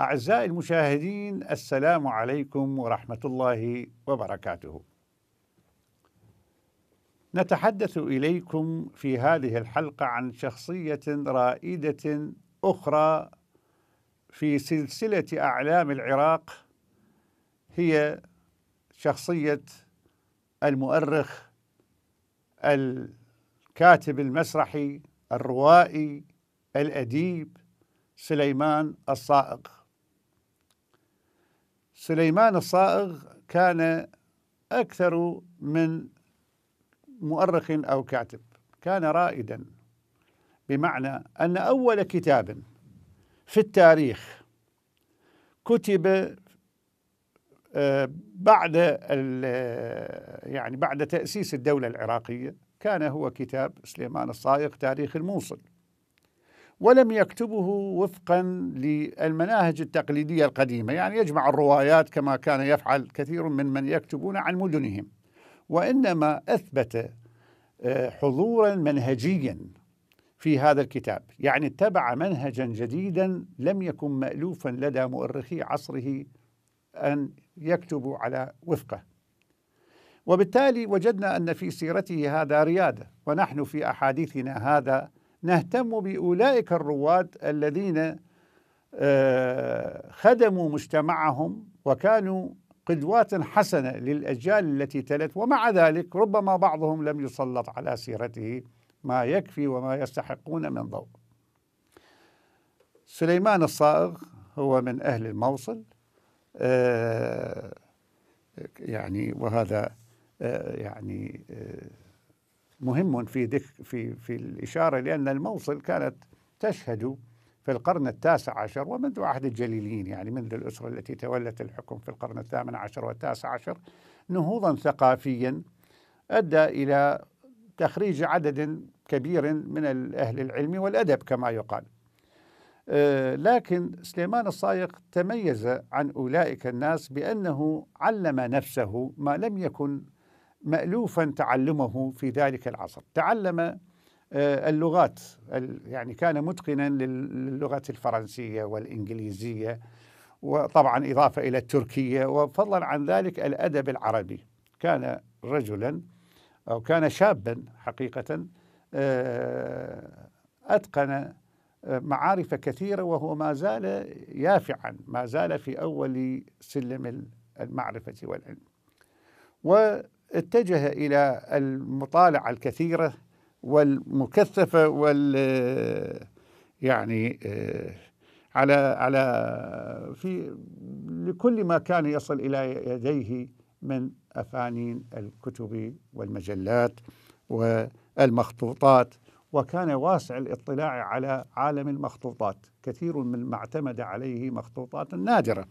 أعزائي المشاهدين السلام عليكم ورحمة الله وبركاته. نتحدث إليكم في هذه الحلقة عن شخصية رائدة أخرى في سلسلة أعلام العراق هي شخصية المؤرخ الكاتب المسرحي الروائي الأديب سليمان الصائغ سليمان الصائغ كان أكثر من مؤرخ أو كاتب كان رائدا بمعنى أن أول كتاب في التاريخ كتب آه، بعد آه، يعني بعد تأسيس الدولة العراقية كان هو كتاب سليمان الصائغ تاريخ الموصل ولم يكتبه وفقا للمناهج التقليديه القديمه، يعني يجمع الروايات كما كان يفعل كثير من من يكتبون عن مدنهم، وانما اثبت آه، حضورا منهجيا في هذا الكتاب، يعني اتبع منهجا جديدا لم يكن مالوفا لدى مؤرخي عصره ان يكتبوا على وفقه. وبالتالي وجدنا ان في سيرته هذا رياده، ونحن في احاديثنا هذا نهتم باولئك الرواد الذين آه، خدموا مجتمعهم وكانوا قدوات حسنه للاجيال التي تلت ومع ذلك ربما بعضهم لم يسلط على سيرته ما يكفي وما يستحقون من ضوء. سليمان الصائغ هو من اهل الموصل آه، يعني وهذا آه، يعني مهم في دك في في الإشارة لأن الموصل كانت تشهد في القرن التاسع عشر ومنذ عهد الجليلين يعني منذ الأسرة التي تولت الحكم في القرن الثامن عشر والتاسع عشر نهوضا ثقافيا أدى إلى تخريج عدد كبير من أهل العلم والأدب كما يقال آه، لكن سليمان الصايغ تميز عن أولئك الناس بأنه علم نفسه ما لم يكن مألوفا تعلمه في ذلك العصر تعلم آه، اللغات يعني كان متقنا للغة الفرنسية والإنجليزية وطبعا إضافة إلى التركية وفضلا عن ذلك الأدب العربي كان رجلا أو كان شابا حقيقة آه، أتقن آه، معارف كثيرة وهو ما زال يافعا ما زال في أول سلم المعرفة والعلم اتجه الى المطالعه الكثيره والمكثفه وال يعني آه، على على في لكل ما كان يصل الى يديه من افانين الكتب والمجلات والمخطوطات وكان واسع الاطلاع على عالم المخطوطات كثير من ما اعتمد عليه مخطوطات نادره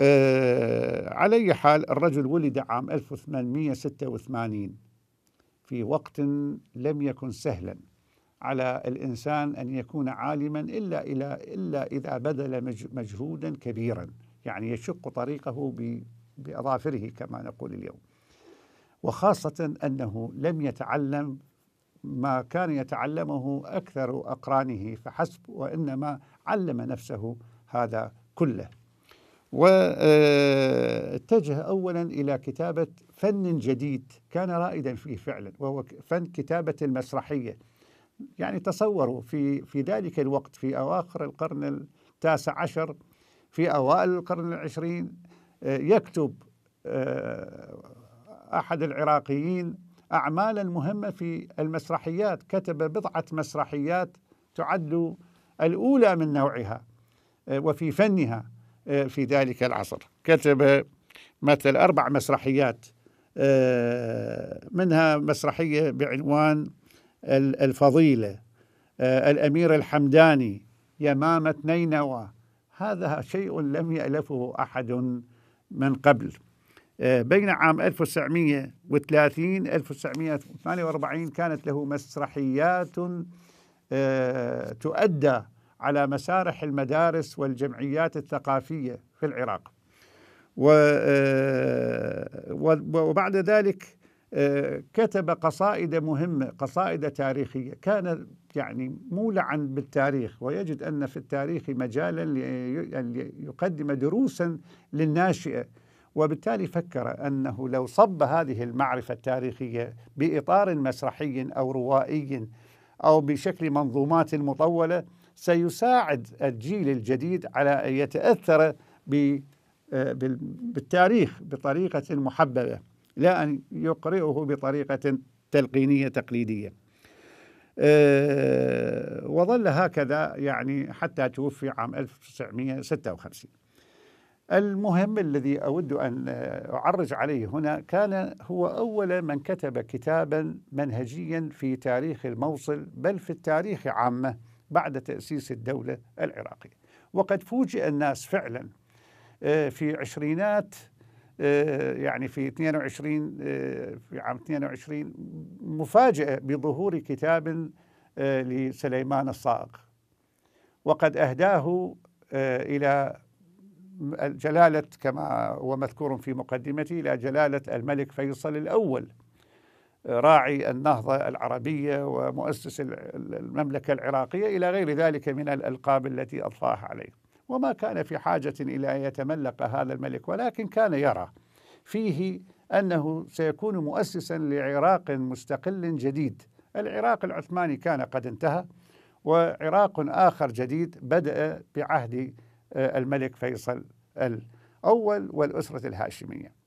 آه على أي حال الرجل ولد عام 1886 في وقت لم يكن سهلا على الإنسان أن يكون عالما إلا, إلا, إلا إذا بذل مجهودا كبيرا يعني يشق طريقه بأظافره كما نقول اليوم وخاصة أنه لم يتعلم ما كان يتعلمه أكثر أقرانه فحسب وإنما علم نفسه هذا كله واتجه أولا إلى كتابة فن جديد كان رائدا فيه فعلا وهو فن كتابة المسرحية يعني تصوروا في في ذلك الوقت في أواخر القرن التاسع عشر في أوائل القرن العشرين آه، يكتب آه، أحد العراقيين أعمالا مهمة في المسرحيات كتب بضعة مسرحيات تعد الأولى من نوعها آه، وفي فنها في ذلك العصر كتب مثل أربع مسرحيات آه، منها مسرحية بعنوان الفضيلة آه، الأمير الحمداني يمامة نينوى هذا شيء لم يألفه أحد من قبل آه، بين عام 1930 1948 كانت له مسرحيات تؤدى على مسارح المدارس والجمعيات الثقافيه في العراق. آه، وبعد ذلك آه، كتب قصائد مهمه، قصائد تاريخيه، كان يعني مولعا بالتاريخ ويجد ان في التاريخ مجالا ليقدم يعني دروسا للناشئه وبالتالي فكر انه لو صب هذه المعرفه التاريخيه باطار مسرحي او روائي او بشكل منظومات مطوله سيساعد الجيل الجديد على أن يتأثر آه، بالتاريخ بطريقة محببة لا أن يقرئه بطريقة تلقينية تقليدية آه، وظل هكذا يعني حتى توفي عام 1956 المهم الذي أود أن آه، أعرج عليه هنا كان هو أول من كتب كتابا منهجيا في تاريخ الموصل بل في التاريخ عامة بعد تأسيس الدولة العراقية وقد فوجئ الناس فعلا آه، في عشرينات آه، يعني في 22 آه، في عام 22 مفاجأة بظهور كتاب لسليمان الصائغ وقد أهداه إلى جلالة كما هو مذكور في مقدمتي إلى جلالة الملك فيصل الأول راعي النهضة العربية ومؤسس المملكة العراقية إلى غير ذلك من الألقاب التي أضفاها عليه وما كان في حاجة إلى أن يتملق هذا الملك ولكن كان يرى فيه أنه سيكون مؤسسا لعراق مستقل جديد العراق العثماني كان قد انتهى وعراق آخر جديد بدأ بعهد آه، الملك فيصل الأول والأسرة الهاشمية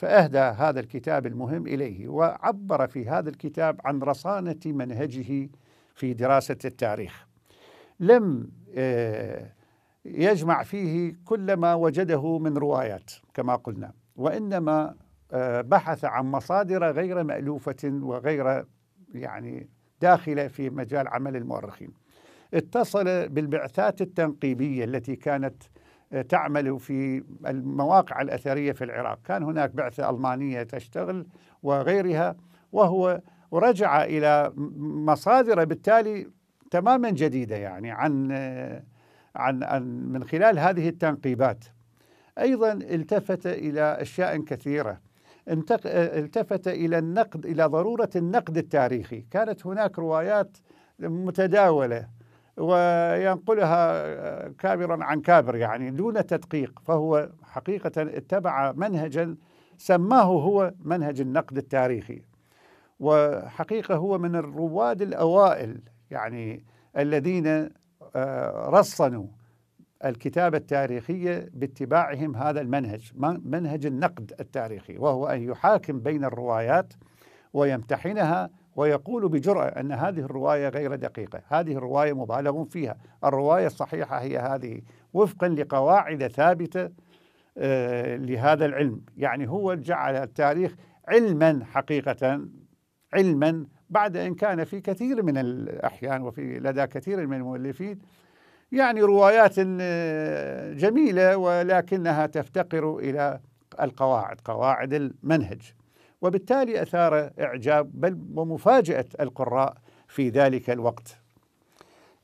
فأهدى هذا الكتاب المهم إليه وعبر في هذا الكتاب عن رصانة منهجه في دراسة التاريخ لم آه، يجمع فيه كل ما وجده من روايات كما قلنا وإنما آه، بحث عن مصادر غير مألوفة وغير يعني داخلة في مجال عمل المؤرخين اتصل بالبعثات التنقيبية التي كانت تعمل في المواقع الأثرية في العراق كان هناك بعثة ألمانية تشتغل وغيرها وهو ورجع إلى مصادره بالتالي تماما جديدة يعني عن عن, عن من خلال هذه التنقيبات أيضا التفت إلى أشياء كثيرة التفت إلى النقد إلى ضرورة النقد التاريخي كانت هناك روايات متداولة وينقلها آه، كابرا عن كابر يعني دون تدقيق فهو حقيقة اتبع منهجا سماه هو منهج النقد التاريخي وحقيقة هو من الرواد الأوائل يعني الذين آه، رصنوا الكتابة التاريخية باتباعهم هذا المنهج منهج النقد التاريخي وهو أن يحاكم بين الروايات ويمتحنها ويقول بجرأة أن هذه الرواية غير دقيقة هذه الرواية مبالغ فيها الرواية الصحيحة هي هذه وفقا لقواعد ثابتة آه، لهذا العلم يعني هو جعل التاريخ علما حقيقة علما بعد أن كان في كثير من الأحيان وفي لدى كثير من المؤلفين يعني روايات آه، جميلة ولكنها تفتقر إلى القواعد قواعد المنهج وبالتالي أثار إعجاب بل ومفاجأة القراء في ذلك الوقت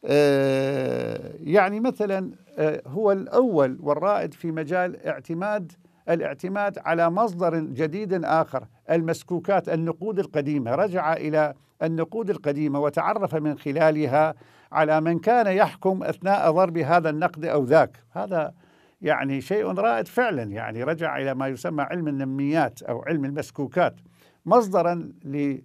آه، يعني مثلا آه، هو الأول والرائد في مجال اعتماد الاعتماد على مصدر جديد آخر المسكوكات النقود القديمة رجع إلى النقود القديمة وتعرف من خلالها على من كان يحكم أثناء ضرب هذا النقد أو ذاك هذا يعني شيء رائد فعلا يعني رجع إلى ما يسمى علم النميات أو علم المسكوكات مصدرا لمن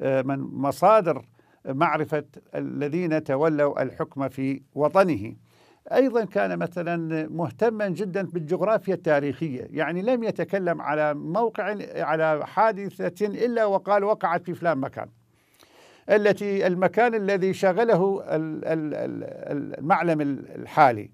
آه، مصادر معرفة الذين تولوا الحكم في وطنه أيضا كان مثلا مهتما جدا بالجغرافيا التاريخية يعني لم يتكلم على موقع على حادثة إلا وقال وقعت في فلان مكان التي المكان الذي شغله المعلم الحالي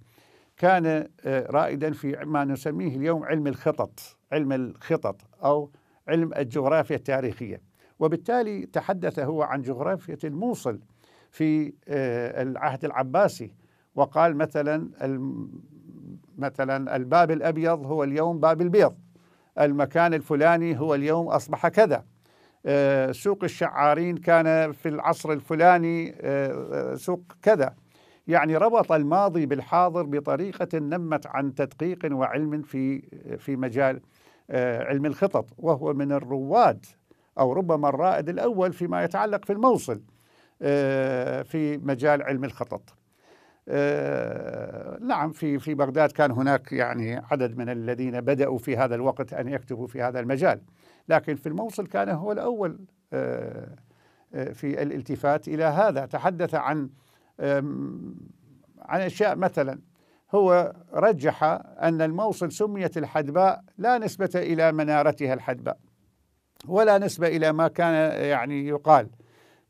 كان آه، رائدا في ما نسميه اليوم علم الخطط علم الخطط أو علم الجغرافيا التاريخية وبالتالي تحدث هو عن جغرافية الموصل في آه، العهد العباسي وقال مثلا مثلا الباب الأبيض هو اليوم باب البيض المكان الفلاني هو اليوم أصبح كذا آه، سوق الشعارين كان في العصر الفلاني سوق كذا يعني ربط الماضي بالحاضر بطريقة نمت عن تدقيق وعلم في في مجال آه، علم الخطط وهو من الرواد أو ربما الرائد الأول فيما يتعلق في الموصل آه، في مجال علم الخطط آه، نعم في في بغداد كان هناك يعني عدد من الذين بدأوا في هذا الوقت أن يكتبوا في هذا المجال لكن في الموصل كان هو الأول في الالتفات إلى هذا تحدث عن عن أشياء مثلا هو رجح أن الموصل سميت الحدباء لا نسبة إلى منارتها الحدباء ولا نسبة إلى ما كان يعني يقال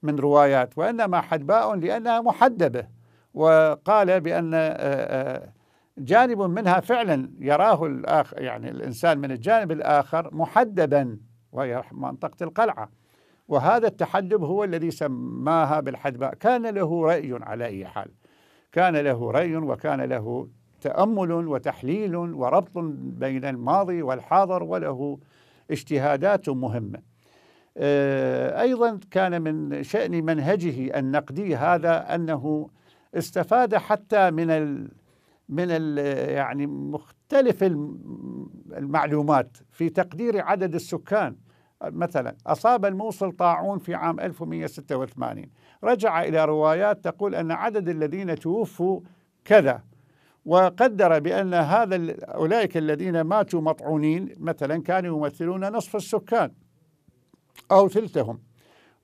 من روايات وإنما حدباء لأنها محدبة وقال بأن آه، آه، جانب منها فعلا يراه الآخر يعني الإنسان من الجانب الآخر محدبا وهي منطقة القلعة وهذا التحدب هو الذي سماها بالحدباء كان له رأي على أي حال كان له رأي وكان له تأمل وتحليل وربط بين الماضي والحاضر وله اجتهادات مهمة آه، أيضا كان من شأن منهجه النقدي هذا أنه استفاد حتى من ال من ال يعني مختلف المعلومات في تقدير عدد السكان مثلا أصاب الموصل طاعون في عام 1186 رجع إلى روايات تقول أن عدد الذين توفوا كذا وقدر بأن هذا أولئك الذين ماتوا مطعونين مثلا كانوا يمثلون نصف السكان أو ثلثهم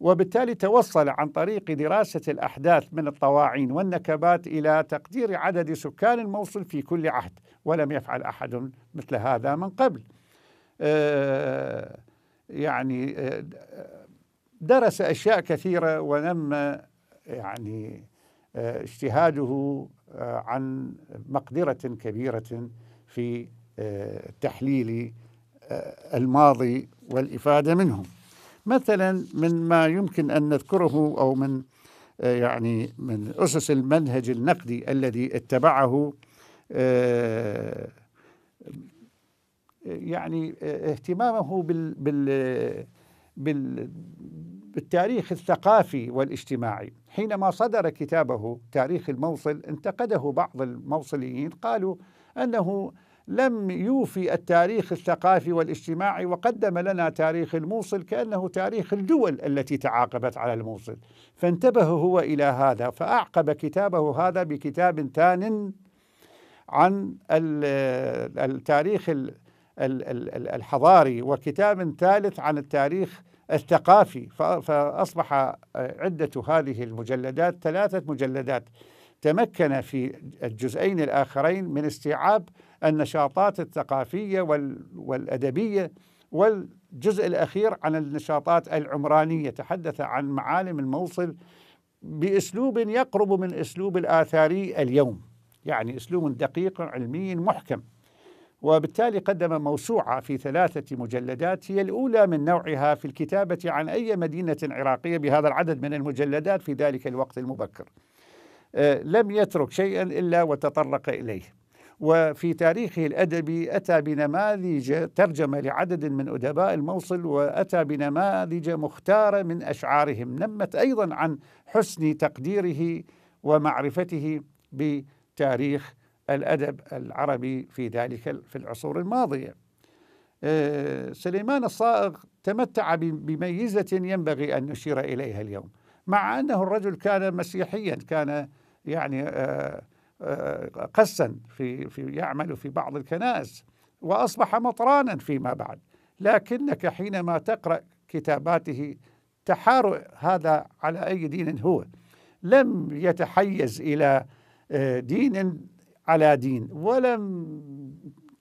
وبالتالي توصل عن طريق دراسة الأحداث من الطواعين والنكبات إلى تقدير عدد سكان الموصل في كل عهد ولم يفعل أحد مثل هذا من قبل أه يعني آه، درس أشياء كثيرة ونم يعني آه، اجتهاده آه، عن مقدرة كبيرة في تحليل الماضي والإفادة منه مثلا من ما يمكن أن نذكره أو من يعني من أسس المنهج النقدي الذي اتبعه يعني آه، اهتمامه بال بال بال بالتاريخ الثقافي والاجتماعي حينما صدر كتابه تاريخ الموصل انتقده بعض الموصليين قالوا أنه لم يوفي التاريخ الثقافي والاجتماعي وقدم لنا تاريخ الموصل كأنه تاريخ الدول التي تعاقبت على الموصل فانتبه هو إلى هذا فأعقب كتابه هذا بكتاب ثان عن التاريخ الحضاري وكتاب ثالث عن التاريخ الثقافي فأصبح آه، عدة هذه المجلدات ثلاثة مجلدات تمكن في الجزئين الآخرين من استيعاب النشاطات الثقافية والأدبية والجزء الأخير عن النشاطات العمرانية تحدث عن معالم الموصل بأسلوب يقرب من أسلوب الآثاري اليوم يعني أسلوب دقيق علمي محكم وبالتالي قدم موسوعة في ثلاثة مجلدات هي الأولى من نوعها في الكتابة عن أي مدينة عراقية بهذا العدد من المجلدات في ذلك الوقت المبكر آه، لم يترك شيئا إلا وتطرق إليه وفي تاريخه الأدبي أتى بنماذج ترجمة لعدد من أدباء الموصل وأتى بنماذج مختارة من أشعارهم نمت أيضا عن حسن تقديره ومعرفته بتاريخ الأدب العربي في ذلك في العصور الماضية آه، سليمان الصائغ تمتع بميزة ينبغي أن نشير إليها اليوم مع أنه الرجل كان مسيحيا كان يعني آه، آه، قسا في, في يعمل في بعض الكنائس وأصبح مطرانا فيما بعد لكنك حينما تقرأ كتاباته تحار هذا على أي دين هو لم يتحيز إلى دين على دين ولم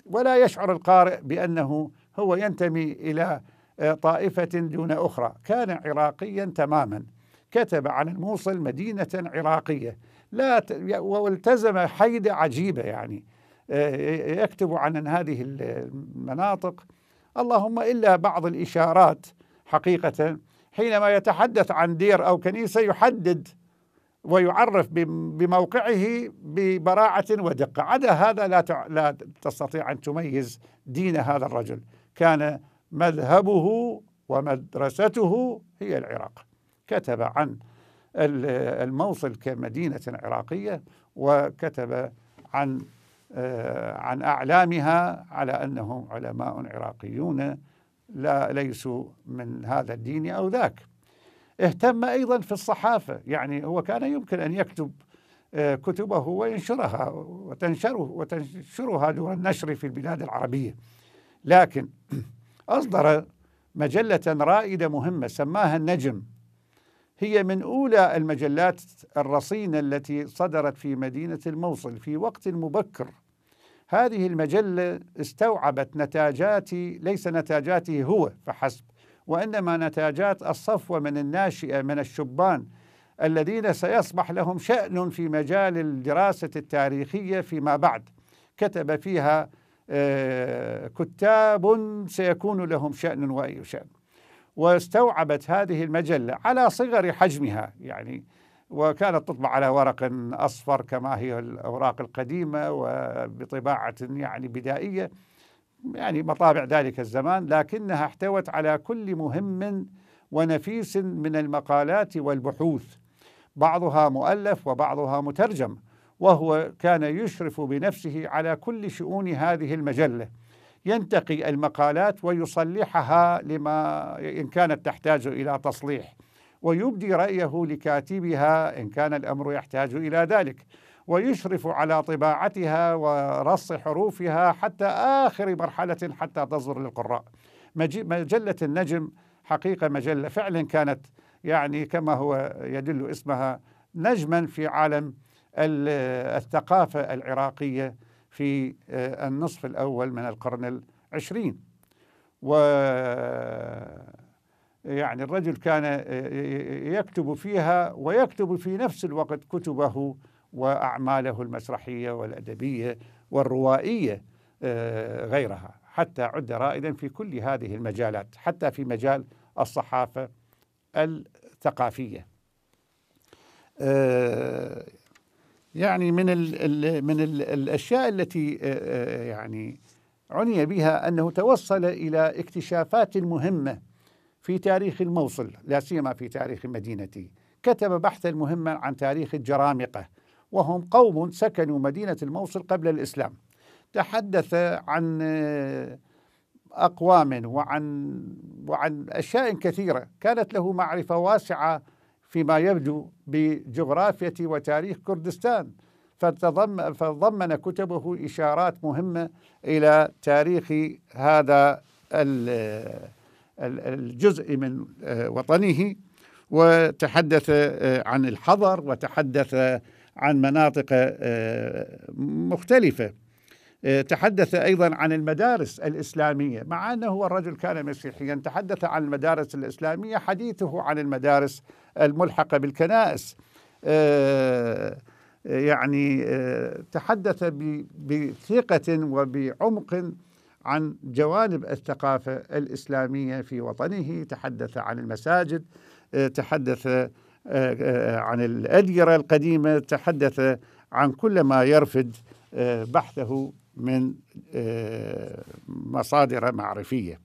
ولا يشعر القارئ بأنه هو ينتمي إلى آه، طائفة دون أخرى كان عراقيا تماما كتب عن الموصل مدينة عراقية لا والتزم حيدة عجيبة يعني آه، يكتب عن هذه المناطق اللهم إلا بعض الإشارات حقيقة حينما يتحدث عن دير أو كنيسة يحدد ويعرف بموقعه ببراعة ودقة عدا هذا لا لا تستطيع أن تميز دين هذا الرجل كان مذهبه ومدرسته هي العراق كتب عن الموصل كمدينة عراقية وكتب عن آه، عن أعلامها على أنهم علماء عراقيون لا ليسوا من هذا الدين أو ذاك اهتم أيضا في الصحافة يعني هو كان يمكن أن يكتب آه، كتبه وينشرها وتنشره وتنشرها دون النشر في البلاد العربية لكن أصدر مجلة رائدة مهمة سماها النجم هي من أولى المجلات الرصينة التي صدرت في مدينة الموصل في وقت مبكر هذه المجلة استوعبت نتاجات ليس نتاجاته هو فحسب وإنما نتاجات الصفوة من الناشئة من الشبان الذين سيصبح لهم شأن في مجال الدراسة التاريخية فيما بعد كتب فيها آه، كتاب سيكون لهم شأن وأي شأن واستوعبت هذه المجلة على صغر حجمها يعني وكانت تطبع على ورق أصفر كما هي الأوراق القديمة وبطباعة يعني بدائية يعني مطابع ذلك الزمان لكنها احتوت على كل مهم ونفيس من المقالات والبحوث بعضها مؤلف وبعضها مترجم وهو كان يشرف بنفسه على كل شؤون هذه المجله ينتقي المقالات ويصلحها لما ان كانت تحتاج الى تصليح ويبدي رايه لكاتبها ان كان الامر يحتاج الى ذلك ويشرف على طباعتها ورص حروفها حتى آخر مرحلة حتى تصدر للقراء مجلة النجم حقيقة مجلة فعلا كانت يعني كما هو يدل اسمها نجما في عالم الثقافة العراقية في آه، النصف الأول من القرن العشرين و يعني الرجل كان آه، يكتب فيها ويكتب في نفس الوقت كتبه واعماله المسرحيه والادبيه والروائيه آه، غيرها حتى عد رائدا في كل هذه المجالات حتى في مجال الصحافه الثقافيه آه، يعني من الـ من الـ الاشياء التي آه، يعني عني بها انه توصل الى اكتشافات مهمه في تاريخ الموصل لا سيما في تاريخ مدينته كتب بحثا مهما عن تاريخ الجرامقه وهم قوم سكنوا مدينة الموصل قبل الإسلام تحدث عن آه، أقوام وعن وعن أشياء كثيرة كانت له معرفة واسعة فيما يبدو بجغرافية وتاريخ كردستان فضمن كتبه إشارات مهمة إلى تاريخ هذا الجزء آه، من آه، وطنه وتحدث عن الحضر وتحدث عن مناطق آه، مختلفه آه، تحدث ايضا عن المدارس الاسلاميه مع انه هو الرجل كان مسيحيا تحدث عن المدارس الاسلاميه حديثه عن المدارس الملحقه بالكنائس آه، يعني تحدث بثقه وبعمق عن جوانب الثقافه الاسلاميه في وطنه تحدث عن المساجد تحدث آه، آه، عن الأديرة القديمة تحدث عن كل ما يرفد آه، بحثه من مصادر معرفية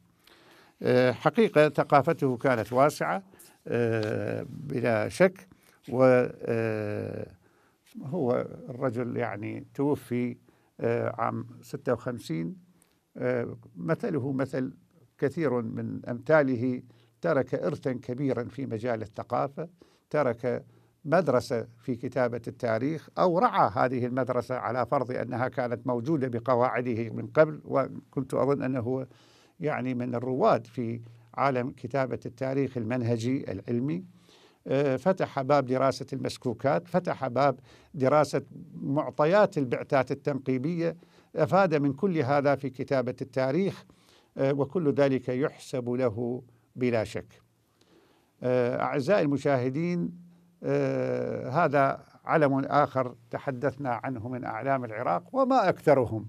حقيقة ثقافته كانت واسعة بلا شك وهو الرجل يعني توفي عام 56 مثله مثل كثير من أمثاله ترك إرثا كبيرا في مجال الثقافة ترك مدرسة في كتابة التاريخ أو رعى هذه المدرسة على فرض أنها كانت موجودة بقواعده من قبل وكنت أظن أنه هو يعني من الرواد في عالم كتابة التاريخ المنهجي العلمي آه، فتح باب دراسة المسكوكات فتح باب دراسة معطيات البعثات التنقيبية أفاد من كل هذا في كتابة التاريخ آه، وكل ذلك يحسب له بلا شك آه، أعزائي المشاهدين آه، هذا علم آخر تحدثنا عنه من أعلام العراق وما أكثرهم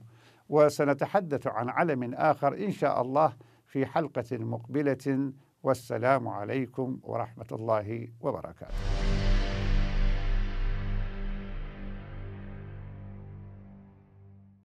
وسنتحدث عن علم آخر إن شاء الله في حلقة مقبلة والسلام عليكم ورحمة الله وبركاته